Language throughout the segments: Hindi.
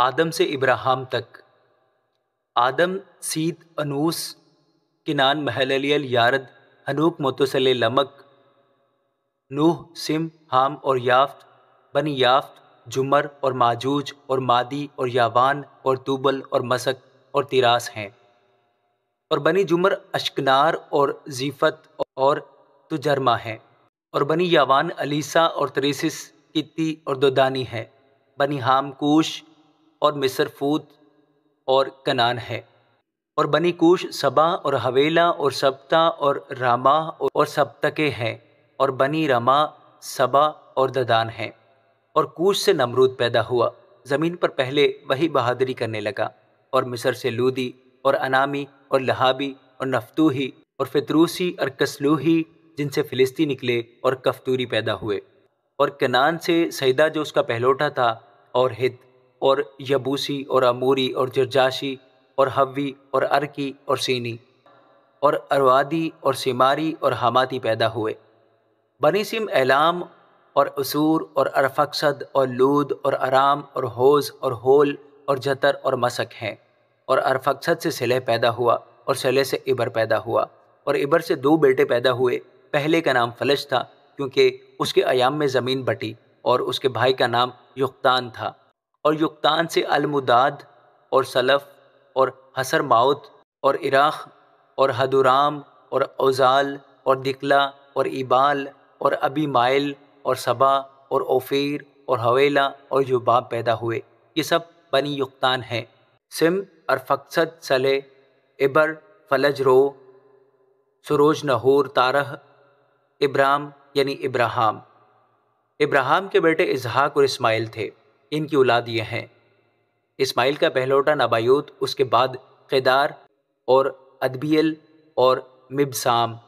आदम से इब्राहिम तक आदम सीद अनूस किनान महललियल यारद हनूक मोतसल लमक नूह सिम हाम और याफ्त बनी याफ्त जुमर और माजूज और मादी और यावान और तूबल और मसक और तिरास हैं और बनी जुमर अशकनार और जीफत और तुजरमा हैं और बनी यावान अलीसा और त्रेसिस किती और दोदानी हैं बनी हामकूश और मिसरफूत और कनान है और बनी कूश सबा और हवेला और सप्ता और रामा और सप्तके हैं और बनी रमा सबा और ददान हैं और कूश से नमरूद पैदा हुआ ज़मीन पर पहले वही बहादुरी करने लगा और मिसर से लूदी और अनामी और लहाबी और नफतूही और फितरूसी और कसलूही जिनसे फ़िलिस्ती निकले और कफ्तूरी पैदा हुए और कनान से सईदा जो उसका पहलोटा था और हित और यबूसी और अमूरी और जर्जाशी और हवी और अरकी और सीनी और अरवादी और सिमारी और हमाती पैदा हुए बनीसिम एलाम और असूर और अरफक्सद और लूद और आराम और होज और होल और जतर और मसक हैं और अरफक्सद से सिलह पैदा हुआ और सिलह से इबर पैदा हुआ और इबर से दो बेटे पैदा हुए पहले का नाम फलश था क्योंकि उसके आयाम में ज़मीन बटी और उसके भाई का नाम युक्तान था और युक्तान से अलमुदाद और सलफ़ और हसर माउत और इराक़ और हदुराम और औजाल और दिकला और इबाल और अबी माइल और सबा और ओफीर और हवेला और युबाब पैदा हुए ये सब बनी युक्तान हैं सिम और फकसद सले इबर फलज रो सरोज नहूर तारह इब्राम यानी इब्राहम इब्राहम के बेटे इजहाक और इस्माइल थे इनकी औलाद ये हैं इस्माइल का पहलोटा नबायूत उसके बाद केदार और अदबियल और मिबसाम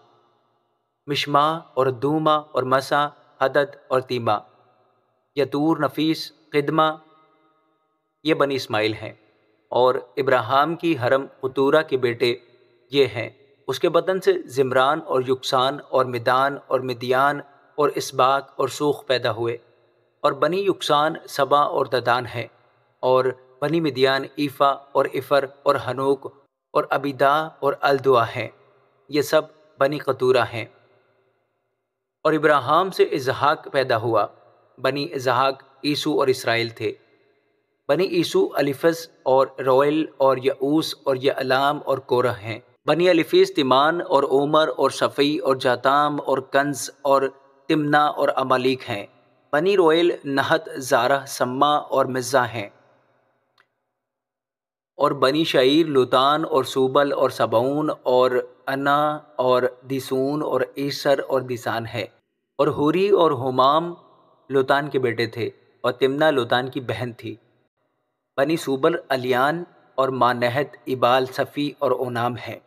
मिशमा और दूमा और मसा हदत और तीमा यतूर नफीस खिदमा ये बनी इस्माइल हैं और इब्राहम की हरम उतूरा के बेटे ये हैं उसके बदन से ज़िमरान और युकसान और मिदान और मिदियान और इसबाक और सूख पैदा हुए और बनी युकसान सबा और ददान है और बनी मिदियान ईफ़ा और इफ़र और हनूक और अबिदा और अलदुआ हैं ये सब बनी कतूरा हैं और इब्राहम से इजहाक पैदा हुआ बनी इजहाक ईसू और इसराइल थे बनी ईसू अलिफस और रोयल और यऊस और यलाम और कोरह हैं बनी अलिफिस तिमान और ओमर और शफ़ी और जाताम और कंस और तिमना और अमालिक हैं पनीर ऑयल नहत जारा सम्मा और मिर्ज़ा हैं और बनी शाइर लुतान और सूबल और सबाउन और अना और दिसून और ईसर और दिसान है और हुरी और हुमाम लुतान के बेटे थे और तिमना लुतान की बहन थी बनी सूबल अलियान और मानहत इबाल सफ़ी और ओनाम हैं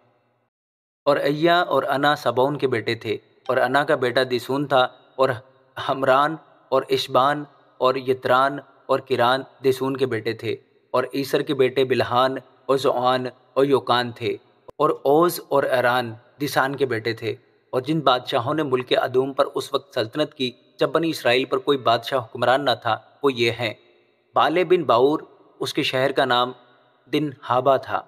और अय्या और अना सबाउन के बेटे थे और अना का बेटा दिसून था और हमरान और इशबान और यतरान और किरान दिसून के बेटे थे और ईसर के बेटे बिलहान और जोआन और योकान थे और ओज और अरान दिसान के बेटे थे और जिन बादशाहों ने मुल्क अदूम पर उस वक्त सल्तनत की जब बनी इसराइल पर कोई बादशाह हुक्मरान न था वो ये हैं बाले बिन बाऊर उसके शहर का नाम दिन हाबा था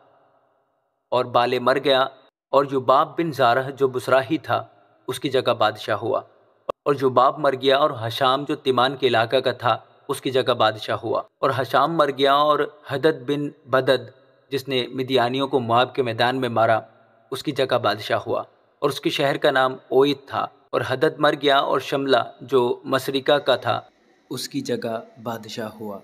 और बाले मर गया और युबाब बिन जारह जो ही था उसकी जगह बादशाह हुआ और जुबाब मर गया और हशाम जो तिमान के इलाके का था उसकी जगह बादशाह हुआ और हशाम मर गया और हदत बिन बदद जिसने मिदियानियों को मुआब के मैदान में मारा उसकी जगह बादशाह हुआ और उसके शहर का नाम ओइत था और हदत मर गया और शमला जो मसरिका का था उसकी जगह बादशाह हुआ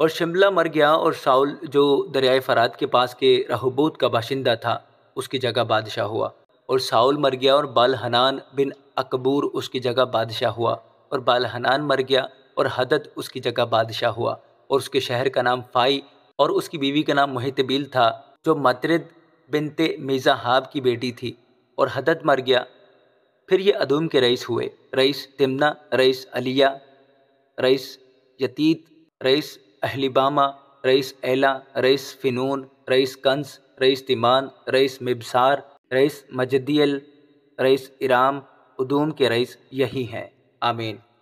और शिमला मर गया और साउल जो दरियाए फरात के पास के रहबूत का बाशिंदा था उसकी जगह बादशाह हुआ और साउल मर गया और बाल हनान बिन अकबूर उसकी जगह बादशाह हुआ और बाल हनान मर गया और हदत उसकी जगह बादशाह हुआ और उसके शहर का नाम फ़ाई और उसकी बीवी का नाम मोहितबील था जो मतरद बिनते हाब की बेटी थी और हदत मर गया फिर ये अदूम के रईस हुए रईस तिमना रईस अलिया रईस यतीत रईस अहलिबामा रईस एला रईस फ़िनून रईस कंस रईस तिमान रईस मिबसार रईस मजदियल रईस इराम उदूम के रईस यही हैं आमीन